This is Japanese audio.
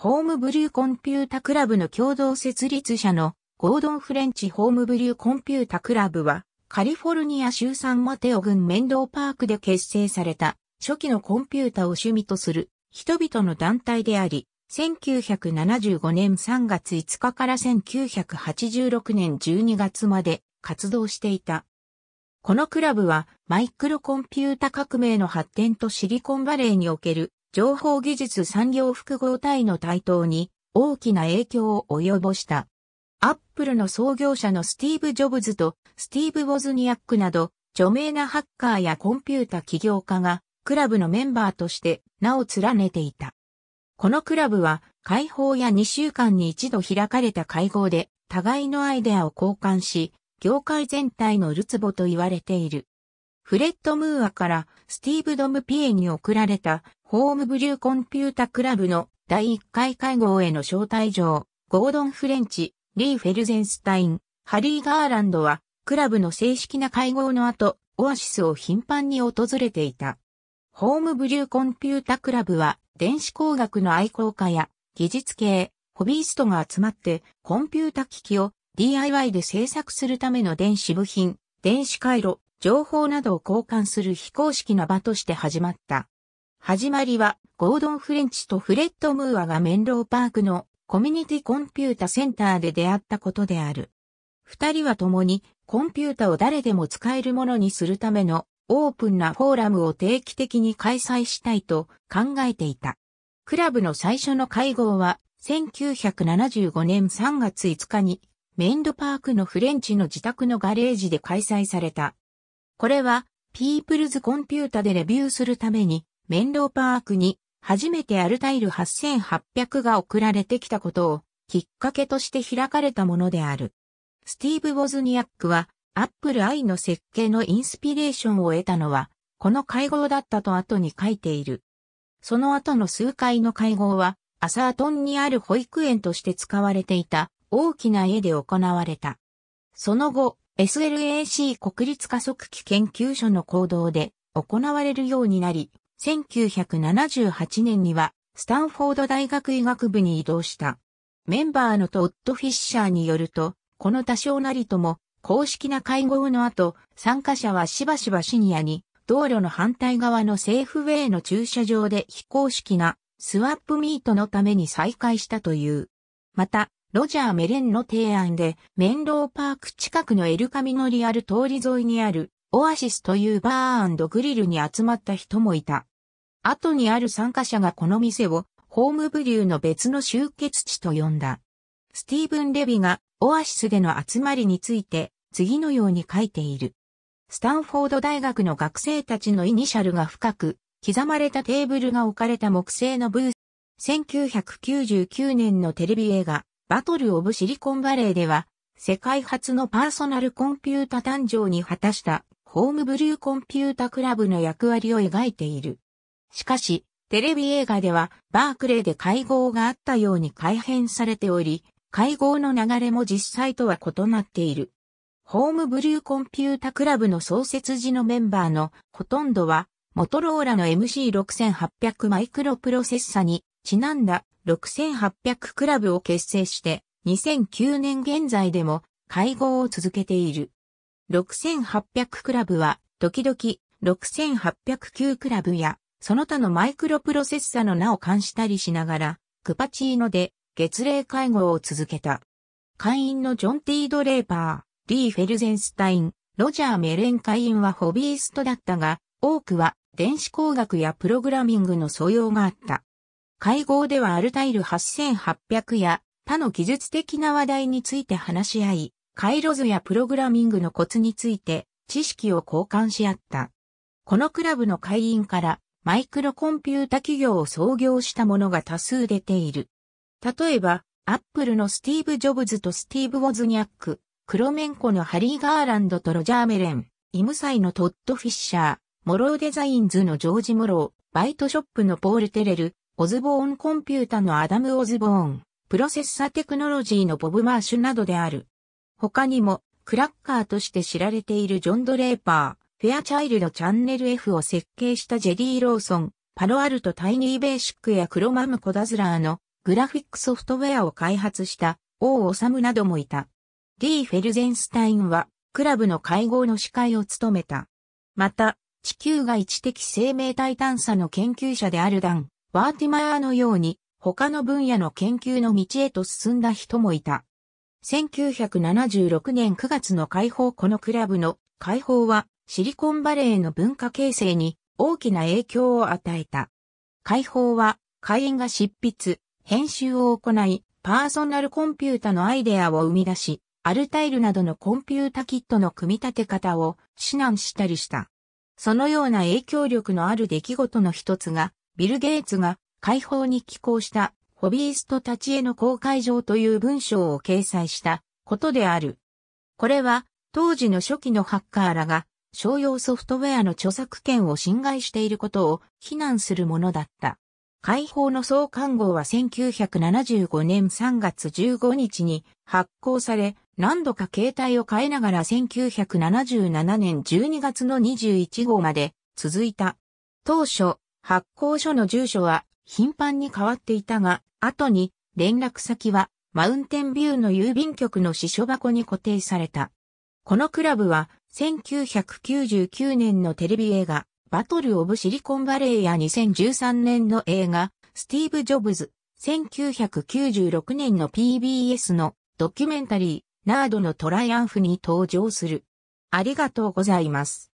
ホームブリューコンピュータクラブの共同設立者のゴードン・フレンチ・ホームブリューコンピュータクラブはカリフォルニア州サンマテオ郡メンドーパークで結成された初期のコンピュータを趣味とする人々の団体であり、1975年3月5日から1986年12月まで活動していた。このクラブはマイクロコンピュータ革命の発展とシリコンバレーにおける情報技術産業複合体の台頭に大きな影響を及ぼした。アップルの創業者のスティーブ・ジョブズとスティーブ・ウォズニアックなど著名なハッカーやコンピュータ起業家がクラブのメンバーとして名を連ねていた。このクラブは解放や2週間に一度開かれた会合で互いのアイデアを交換し、業界全体のるつぼと言われている。フレッド・ムーアからスティーブ・ドム・ピエに送られたホームブリューコンピュータクラブの第1回会合への招待状、ゴードン・フレンチ、リー・フェルゼンスタイン、ハリー・ガーランドは、クラブの正式な会合の後、オアシスを頻繁に訪れていた。ホームブリューコンピュータクラブは、電子工学の愛好家や、技術系、ホビーストが集まって、コンピュータ機器を DIY で製作するための電子部品、電子回路、情報などを交換する非公式な場として始まった。始まりは、ゴードン・フレンチとフレッド・ムーアがメンローパークのコミュニティコンピュータセンターで出会ったことである。二人は共にコンピュータを誰でも使えるものにするためのオープンなフォーラムを定期的に開催したいと考えていた。クラブの最初の会合は1975年3月5日にメンドパークのフレンチの自宅のガレージで開催された。これはピープルズコンピュータでレビューするためにメンローパークに初めてアルタイル8800が送られてきたことをきっかけとして開かれたものである。スティーブ・ウォズニアックはアップル i の設計のインスピレーションを得たのはこの会合だったと後に書いている。その後の数回の会合はアサートンにある保育園として使われていた大きな絵で行われた。その後、SLAC 国立加速器研究所の行動で行われるようになり、1978年にはスタンフォード大学医学部に移動した。メンバーのトッド・フィッシャーによると、この多少なりとも公式な会合の後、参加者はしばしばシニアに道路の反対側のセーフウェイの駐車場で非公式なスワップミートのために再開したという。また、ロジャー・メレンの提案で、メンローパーク近くのエルカミノリアル通り沿いにあるオアシスというバーグリルに集まった人もいた。後にある参加者がこの店をホームブリューの別の集結地と呼んだ。スティーブン・レビがオアシスでの集まりについて次のように書いている。スタンフォード大学の学生たちのイニシャルが深く刻まれたテーブルが置かれた木製のブース。1999年のテレビ映画バトル・オブ・シリコンバレーでは世界初のパーソナルコンピュータ誕生に果たしたホームブルーコンピュータクラブの役割を描いている。しかし、テレビ映画ではバークレーで会合があったように改変されており、会合の流れも実際とは異なっている。ホームブルーコンピュータクラブの創設時のメンバーのほとんどは、モトローラの MC6800 マイクロプロセッサにちなんだ6800クラブを結成して、2009年現在でも会合を続けている。6800クラブは、時々6809クラブや、その他のマイクロプロセッサの名を冠したりしながら、クパチーノで月例会合を続けた。会員のジョン・ティード・レーパー、リー・フェルゼンスタイン、ロジャー・メレン会員はホビーストだったが、多くは電子工学やプログラミングの素養があった。会合ではアルタイル8800や他の技術的な話題について話し合い、回路図やプログラミングのコツについて知識を交換し合った。このクラブの会員からマイクロコンピュータ企業を創業した者が多数出ている。例えば、アップルのスティーブ・ジョブズとスティーブ・ウォズニャック、クロメンコのハリー・ガーランドとロジャー・メレン、イムサイのトッド・フィッシャー、モローデザインズのジョージ・モロー、バイトショップのポール・テレル、オズボーンコンピュータのアダム・オズボーン、プロセッサテクノロジーのボブ・マーシュなどである。他にも、クラッカーとして知られているジョン・ドレーパー、フェアチャイルドチャンネル F を設計したジェリー・ローソン、パロアルト・タイニー・ベーシックやクロマム・コダズラーのグラフィックソフトウェアを開発した王ムなどもいた。ー・フェルゼンスタインはクラブの会合の司会を務めた。また、地球が知的生命体探査の研究者であるダン・ワーティマヤーのように他の分野の研究の道へと進んだ人もいた。1976年9月の解放このクラブの解放はシリコンバレーの文化形成に大きな影響を与えた。解放は会員が執筆、編集を行い、パーソナルコンピュータのアイデアを生み出し、アルタイルなどのコンピュータキットの組み立て方を指南したりした。そのような影響力のある出来事の一つが、ビル・ゲイツが解放に寄稿したホビーストたちへの公開状という文章を掲載したことである。これは当時の初期のハッカーらが商用ソフトウェアの著作権を侵害していることを非難するものだった。解放の創刊号は1975年3月15日に発行され、何度か携帯を変えながら1977年12月の21号まで続いた。当初、発行書の住所は頻繁に変わっていたが、後に連絡先はマウンテンビューの郵便局の支所箱に固定された。このクラブは1999年のテレビ映画バトル・オブ・シリコンバレーや2013年の映画スティーブ・ジョブズ、1996年の PBS のドキュメンタリーナードのトライアンフに登場する。ありがとうございます。